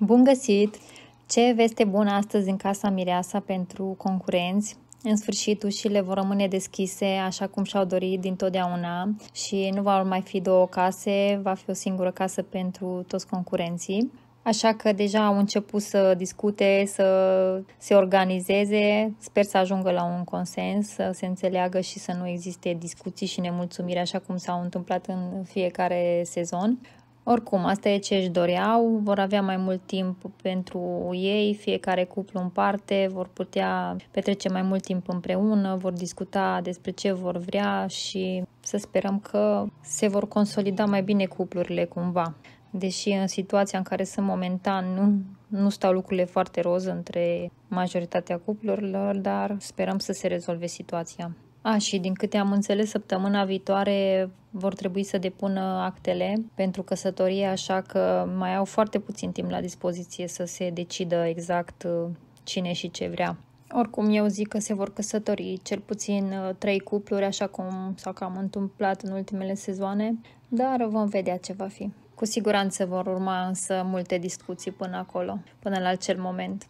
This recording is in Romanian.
Bun găsit! Ce veste bună astăzi în Casa Mireasa pentru concurenți? În sfârșit, ușile vor rămâne deschise așa cum și-au dorit dintotdeauna și nu va mai fi două case, va fi o singură casă pentru toți concurenții. Așa că deja au început să discute, să se organizeze, sper să ajungă la un consens, să se înțeleagă și să nu existe discuții și nemulțumiri așa cum s-au întâmplat în fiecare sezon. Oricum, asta e ce își doreau, vor avea mai mult timp pentru ei, fiecare cuplu în parte, vor putea petrece mai mult timp împreună, vor discuta despre ce vor vrea și să sperăm că se vor consolida mai bine cuplurile cumva. Deși în situația în care sunt momentan nu, nu stau lucrurile foarte roz între majoritatea cuplurilor, dar sperăm să se rezolve situația. A, și din câte am înțeles, săptămâna viitoare vor trebui să depună actele pentru căsătorie, așa că mai au foarte puțin timp la dispoziție să se decidă exact uh, cine și ce vrea. Oricum, eu zic că se vor căsători cel puțin uh, trei cupluri, așa cum s-a cam întâmplat în ultimele sezoane, dar vom vedea ce va fi. Cu siguranță vor urma însă multe discuții până acolo, până la acel moment.